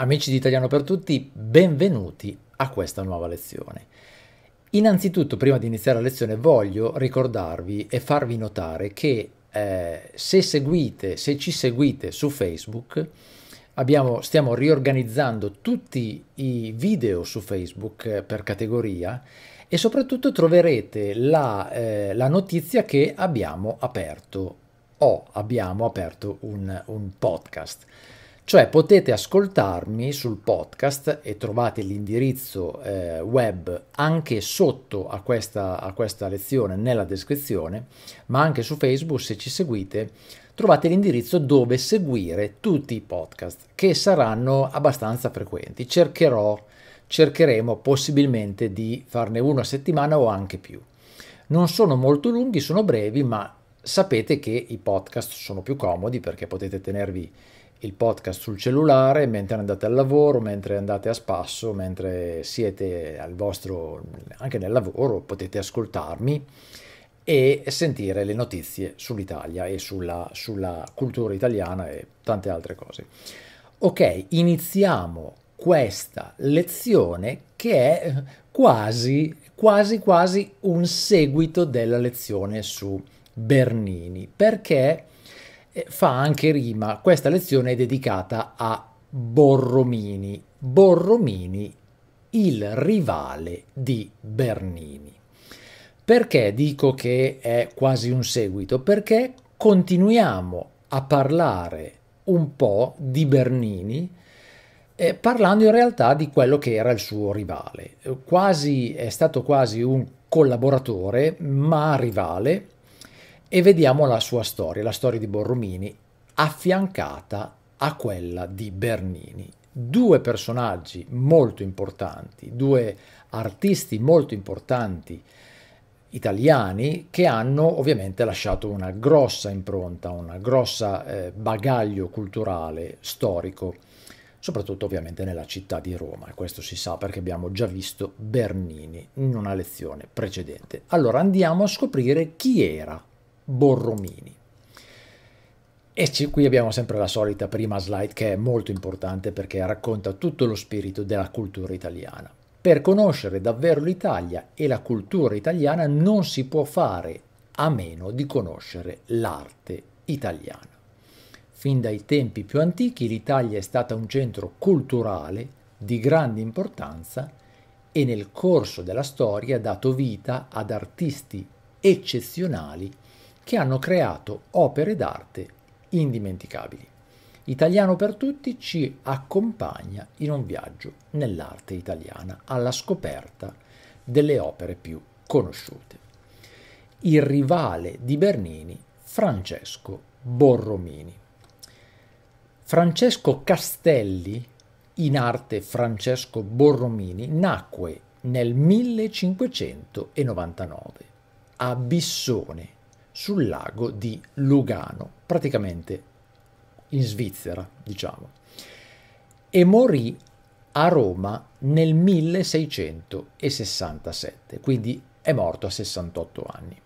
Amici di Italiano per tutti, benvenuti a questa nuova lezione. Innanzitutto, prima di iniziare la lezione, voglio ricordarvi e farvi notare che eh, se seguite, se ci seguite su Facebook, abbiamo, stiamo riorganizzando tutti i video su Facebook eh, per categoria e soprattutto troverete la, eh, la notizia che abbiamo aperto o abbiamo aperto un, un podcast cioè potete ascoltarmi sul podcast e trovate l'indirizzo eh, web anche sotto a questa, a questa lezione nella descrizione, ma anche su Facebook se ci seguite trovate l'indirizzo dove seguire tutti i podcast che saranno abbastanza frequenti. Cercherò, cercheremo possibilmente di farne uno a settimana o anche più. Non sono molto lunghi, sono brevi, ma sapete che i podcast sono più comodi perché potete tenervi il podcast sul cellulare mentre andate al lavoro, mentre andate a spasso, mentre siete al vostro anche nel lavoro, potete ascoltarmi e sentire le notizie sull'Italia e sulla, sulla cultura italiana e tante altre cose. Ok, iniziamo questa lezione che è quasi quasi quasi un seguito della lezione su Bernini perché fa anche rima. Questa lezione è dedicata a Borromini. Borromini, il rivale di Bernini. Perché dico che è quasi un seguito? Perché continuiamo a parlare un po' di Bernini, eh, parlando in realtà di quello che era il suo rivale. Quasi, è stato quasi un collaboratore, ma rivale, e vediamo la sua storia, la storia di Borromini, affiancata a quella di Bernini. Due personaggi molto importanti, due artisti molto importanti italiani che hanno ovviamente lasciato una grossa impronta, un grosso eh, bagaglio culturale, storico, soprattutto ovviamente nella città di Roma, e questo si sa perché abbiamo già visto Bernini in una lezione precedente. Allora andiamo a scoprire chi era Borromini. E qui abbiamo sempre la solita prima slide che è molto importante perché racconta tutto lo spirito della cultura italiana. Per conoscere davvero l'Italia e la cultura italiana non si può fare a meno di conoscere l'arte italiana. Fin dai tempi più antichi l'Italia è stata un centro culturale di grande importanza e nel corso della storia ha dato vita ad artisti eccezionali che hanno creato opere d'arte indimenticabili. Italiano per tutti ci accompagna in un viaggio nell'arte italiana alla scoperta delle opere più conosciute. Il rivale di Bernini, Francesco Borromini. Francesco Castelli, in arte Francesco Borromini, nacque nel 1599 a Bissone, sul lago di Lugano, praticamente in Svizzera, diciamo, e morì a Roma nel 1667, quindi è morto a 68 anni.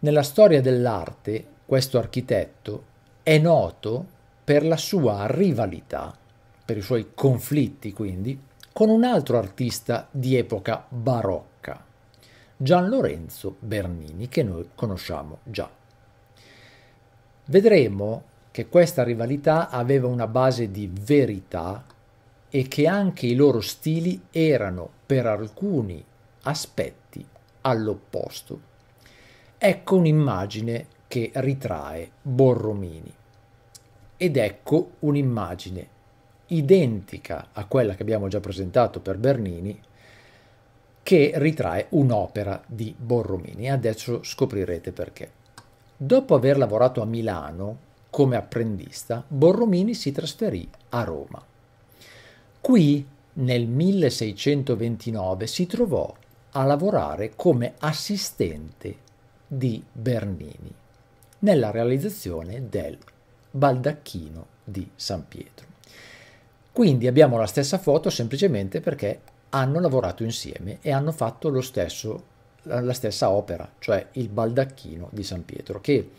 Nella storia dell'arte, questo architetto è noto per la sua rivalità, per i suoi conflitti quindi, con un altro artista di epoca barocca Gian Lorenzo Bernini, che noi conosciamo già. Vedremo che questa rivalità aveva una base di verità e che anche i loro stili erano per alcuni aspetti all'opposto. Ecco un'immagine che ritrae Borromini ed ecco un'immagine identica a quella che abbiamo già presentato per Bernini che ritrae un'opera di Borromini. Adesso scoprirete perché. Dopo aver lavorato a Milano come apprendista, Borromini si trasferì a Roma. Qui, nel 1629, si trovò a lavorare come assistente di Bernini nella realizzazione del baldacchino di San Pietro. Quindi abbiamo la stessa foto semplicemente perché hanno lavorato insieme e hanno fatto lo stesso, la stessa opera, cioè il baldacchino di San Pietro, che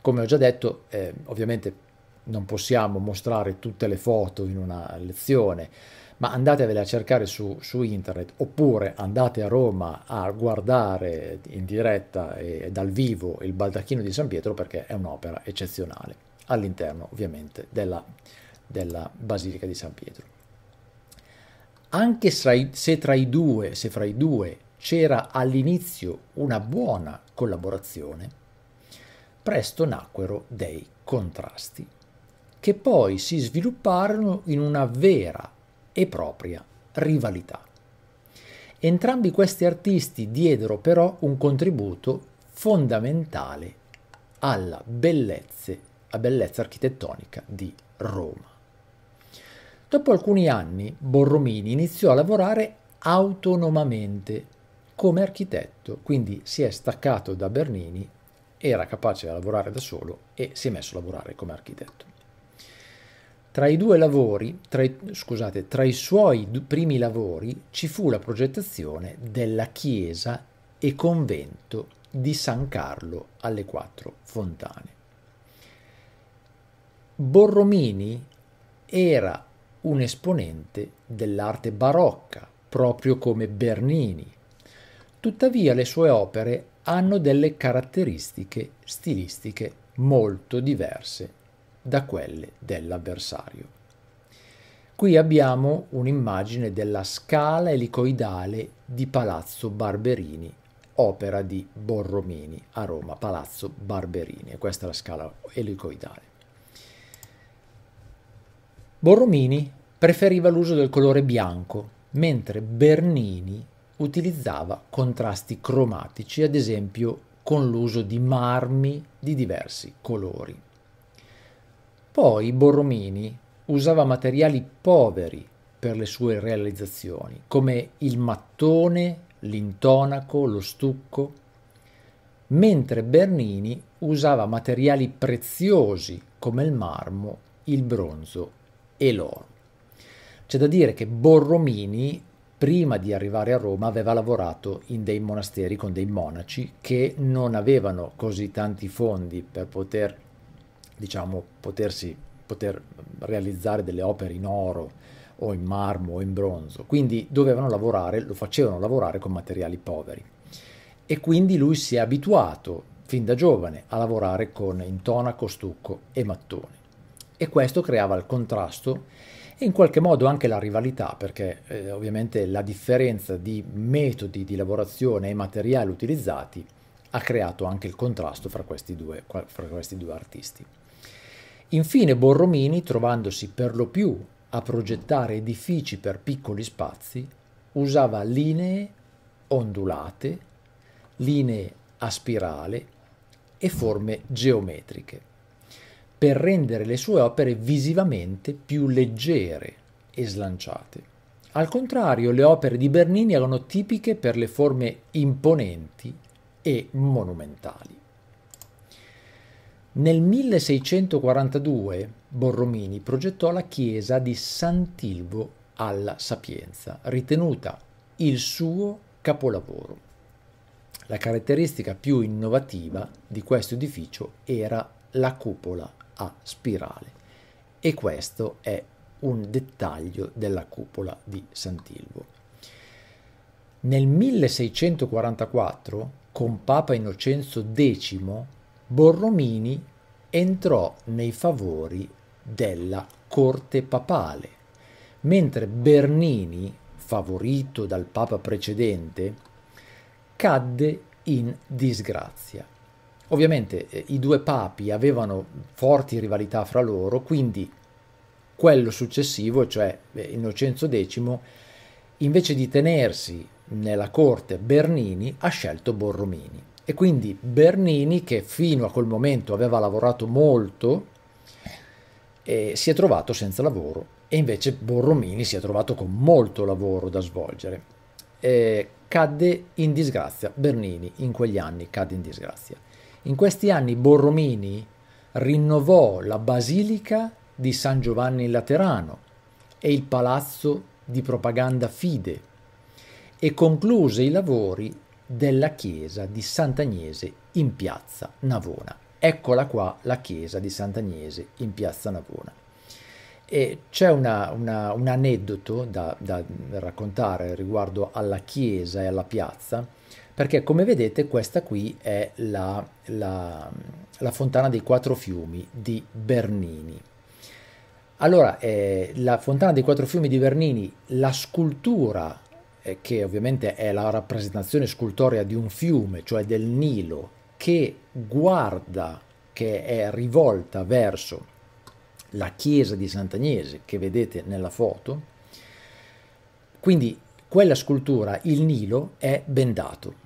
come ho già detto eh, ovviamente non possiamo mostrare tutte le foto in una lezione, ma andatevele a cercare su, su, internet oppure andate a Roma a guardare in diretta e dal vivo il Baldacchino di San Pietro perché è un'opera eccezionale all'interno ovviamente della, della Basilica di San Pietro anche se tra i due, fra i due c'era all'inizio una buona collaborazione, presto nacquero dei contrasti, che poi si svilupparono in una vera e propria rivalità. Entrambi questi artisti diedero però un contributo fondamentale alla bellezza, bellezza architettonica di Roma. Dopo alcuni anni Borromini iniziò a lavorare autonomamente come architetto, quindi si è staccato da Bernini, era capace di lavorare da solo e si è messo a lavorare come architetto. Tra i due lavori, tra i, scusate, tra i suoi primi lavori ci fu la progettazione della chiesa e convento di San Carlo alle Quattro Fontane. Borromini era un esponente dell'arte barocca, proprio come Bernini. Tuttavia le sue opere hanno delle caratteristiche stilistiche molto diverse da quelle dell'avversario. Qui abbiamo un'immagine della scala elicoidale di Palazzo Barberini, opera di Borromini a Roma, Palazzo Barberini, questa è la scala elicoidale. Borromini preferiva l'uso del colore bianco, mentre Bernini utilizzava contrasti cromatici, ad esempio con l'uso di marmi di diversi colori. Poi Borromini usava materiali poveri per le sue realizzazioni, come il mattone, l'intonaco, lo stucco, mentre Bernini usava materiali preziosi come il marmo, il bronzo e loro. C'è da dire che Borromini, prima di arrivare a Roma, aveva lavorato in dei monasteri con dei monaci che non avevano così tanti fondi per poter, diciamo, potersi, poter realizzare delle opere in oro o in marmo o in bronzo, quindi dovevano lavorare, lo facevano lavorare con materiali poveri. E quindi lui si è abituato fin da giovane a lavorare con intonaco, stucco e mattoni e questo creava il contrasto e in qualche modo anche la rivalità, perché eh, ovviamente la differenza di metodi di lavorazione e materiali utilizzati ha creato anche il contrasto fra questi due, fra questi due artisti. Infine Borromini, trovandosi per lo più a progettare edifici per piccoli spazi, usava linee ondulate, linee a spirale e forme geometriche per rendere le sue opere visivamente più leggere e slanciate. Al contrario, le opere di Bernini erano tipiche per le forme imponenti e monumentali. Nel 1642 Borromini progettò la chiesa di Sant'Ilvo alla Sapienza, ritenuta il suo capolavoro. La caratteristica più innovativa di questo edificio era la cupola a spirale e questo è un dettaglio della cupola di Sant'Ilvo. Nel 1644, con Papa Innocenzo X, Borromini entrò nei favori della corte papale, mentre Bernini, favorito dal Papa precedente, cadde in disgrazia. Ovviamente eh, i due papi avevano forti rivalità fra loro, quindi quello successivo, cioè eh, Innocenzo X, invece di tenersi nella corte Bernini, ha scelto Borromini. E quindi Bernini, che fino a quel momento aveva lavorato molto, eh, si è trovato senza lavoro e invece Borromini si è trovato con molto lavoro da svolgere. Eh, cadde in disgrazia, Bernini in quegli anni cadde in disgrazia. In questi anni Borromini rinnovò la basilica di San Giovanni Laterano e il palazzo di propaganda Fide e concluse i lavori della chiesa di Sant'Agnese in piazza Navona. Eccola qua la chiesa di Sant'Agnese in piazza Navona. E c'è una, una, un aneddoto da, da raccontare riguardo alla chiesa e alla piazza perché come vedete questa qui è la, la, la fontana dei quattro fiumi di Bernini. Allora, eh, la fontana dei quattro fiumi di Bernini, la scultura, eh, che ovviamente è la rappresentazione scultorea di un fiume, cioè del Nilo, che guarda, che è rivolta verso la chiesa di Sant'Agnese, che vedete nella foto, quindi quella scultura, il Nilo, è bendato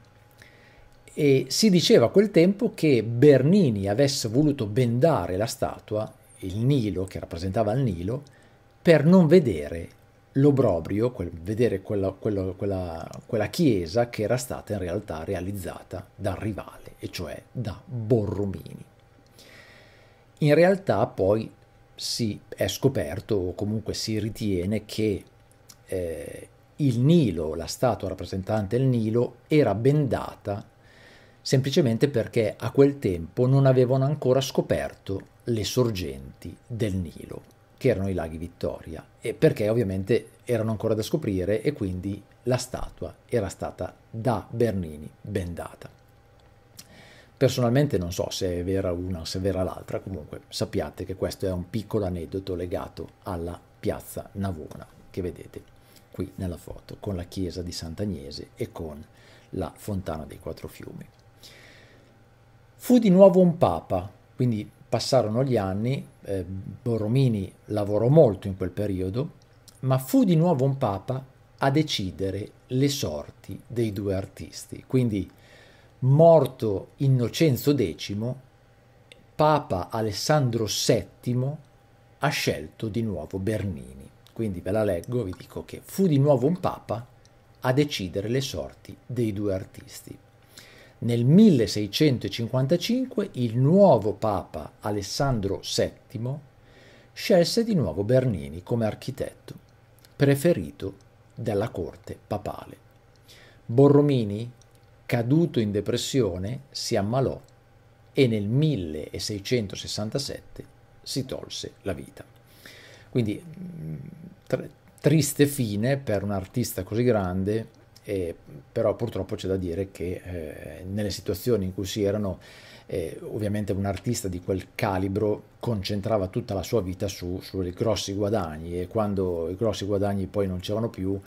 e si diceva a quel tempo che Bernini avesse voluto bendare la statua, il Nilo, che rappresentava il Nilo, per non vedere l'obrobrio, quel, vedere quella, quella, quella, quella chiesa che era stata in realtà realizzata dal rivale, e cioè da Borromini. In realtà poi si è scoperto o comunque si ritiene che eh, il Nilo, la statua rappresentante il Nilo, era bendata semplicemente perché a quel tempo non avevano ancora scoperto le sorgenti del Nilo, che erano i laghi Vittoria, e perché ovviamente erano ancora da scoprire e quindi la statua era stata da Bernini bendata. Personalmente non so se è vera una o se è vera l'altra, comunque sappiate che questo è un piccolo aneddoto legato alla piazza Navona che vedete qui nella foto, con la chiesa di Sant'Agnese e con la fontana dei quattro fiumi. Fu di nuovo un papa, quindi passarono gli anni, eh, Borromini lavorò molto in quel periodo, ma fu di nuovo un papa a decidere le sorti dei due artisti. Quindi morto Innocenzo X, Papa Alessandro VII ha scelto di nuovo Bernini. Quindi ve la leggo, vi dico che fu di nuovo un papa a decidere le sorti dei due artisti. Nel 1655 il nuovo Papa Alessandro VII scelse di nuovo Bernini come architetto, preferito dalla corte papale. Borromini, caduto in depressione, si ammalò e nel 1667 si tolse la vita. Quindi mm, tr- triste fine per un artista così grande eh, però purtroppo c'è da dire che eh, nelle situazioni in cui si erano, eh, ovviamente un artista di quel calibro concentrava tutta la sua vita su, sui grossi guadagni e quando i grossi guadagni poi non c'erano più,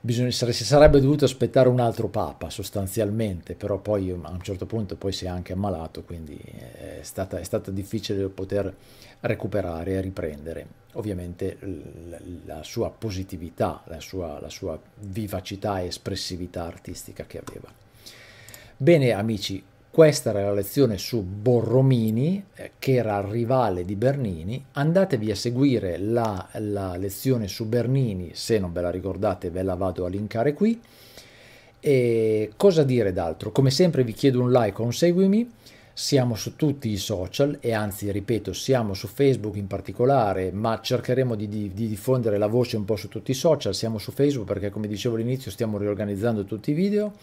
Bisogna, si sarebbe dovuto aspettare un altro papa sostanzialmente, però poi a un certo punto poi si è anche ammalato, quindi eh, è stata, è stata difficile poter recuperare e riprendere. Ovviamente la sua positività, la sua, la sua vivacità e espressività artistica che aveva. Bene amici, questa era la lezione su Borromini, eh, che era il rivale di Bernini. Andatevi a seguire la, la lezione su Bernini, se non ve la ricordate ve la vado a linkare qui. E cosa dire d'altro? Come sempre vi chiedo un like o un seguimi. Siamo su tutti i social e anzi, ripeto, siamo su Facebook in particolare, ma cercheremo di, di, di, diffondere la voce un po' su tutti i social. Siamo su Facebook perché, come dicevo all'inizio, stiamo riorganizzando tutti i video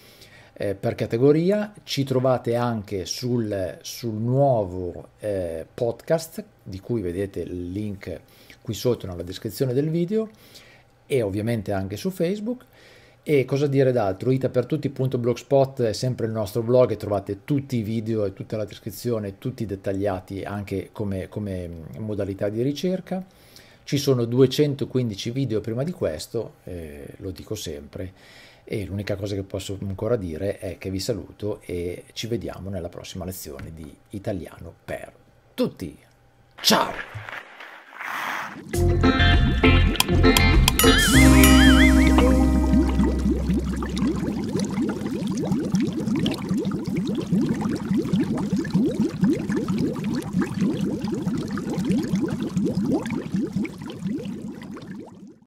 eh, per categoria. Ci trovate anche sul, sul nuovo eh, podcast, di cui vedete il link qui sotto nella descrizione del video, e ovviamente anche su Facebook. E cosa dire d'altro? itapertutti.blogspot è sempre il nostro blog e trovate tutti i video e tutta la descrizione, tutti dettagliati anche come, come mm, modalità di ricerca. Ci sono 215 video prima di questo, eh, lo dico sempre, e l'unica cosa che posso ancora dire è che vi saluto e ci vediamo nella prossima lezione di Italiano per tutti. Ciao!